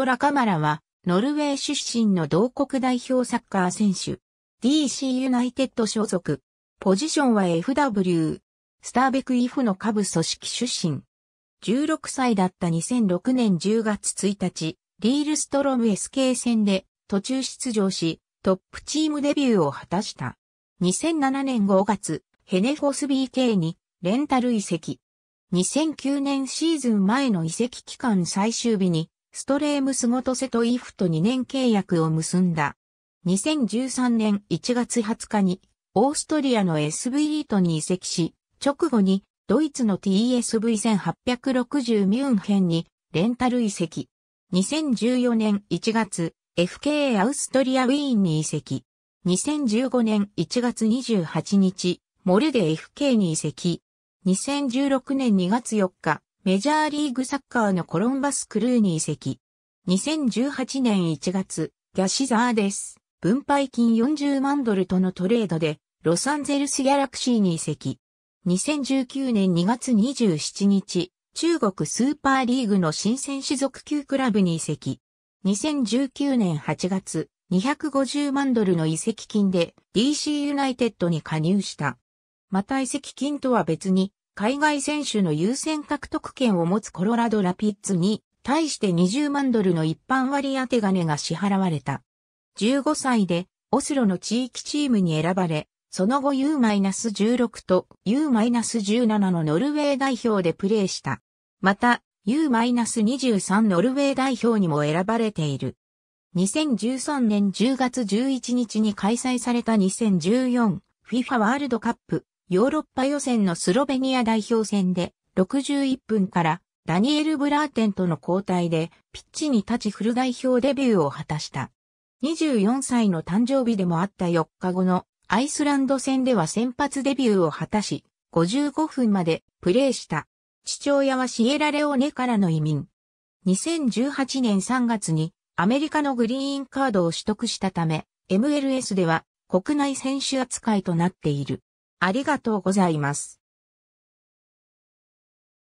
オラ・カマラは、ノルウェー出身の同国代表サッカー選手。DC ユナイテッド所属。ポジションは FW。スターベクイフの下部組織出身。16歳だった2006年10月1日、リールストロム SK 戦で途中出場し、トップチームデビューを果たした。2007年5月、ヘネフォス BK にレンタル移籍。2009年シーズン前の移籍期間最終日にストレームスごとセトイフと2年契約を結んだ。2013年1月20日に、オーストリアの SV リートに移籍し、直後に、ドイツの TSV1860 ミュンヘンに、レンタル移籍。2014年1月、FK アウストリアウィーンに移籍。2015年1月28日、モルデ FK に移籍。2016年2月4日、メジャーリーグサッカーのコロンバスクルーに移籍。2018年1月、ギャシザーです。分配金40万ドルとのトレードで、ロサンゼルスギャラクシーに移籍。2019年2月27日、中国スーパーリーグの新選種族級クラブに移籍。2019年8月、250万ドルの移籍金で DC ユナイテッドに加入した。また移籍金とは別に海外選手の優先獲得権を持つコロラドラピッツに対して20万ドルの一般割当て金が支払われた。15歳でオスロの地域チームに選ばれ、その後 U-16 と U-17 のノルウェー代表でプレーした。また U-23 ノルウェー代表にも選ばれている。2013年10月11日に開催された2014 FIFA ワールドカップヨーロッパ予選のスロベニア代表戦で61分からダニエル・ブラーテンとの交代でピッチに立ちフル代表デビューを果たした。24歳の誕生日でもあった4日後のアイスランド戦では先発デビューを果たし、55分までプレーした。父親はシエラレオネからの移民。2018年3月にアメリカのグリーンカードを取得したため、MLS では国内選手扱いとなっている。ありがとうございます。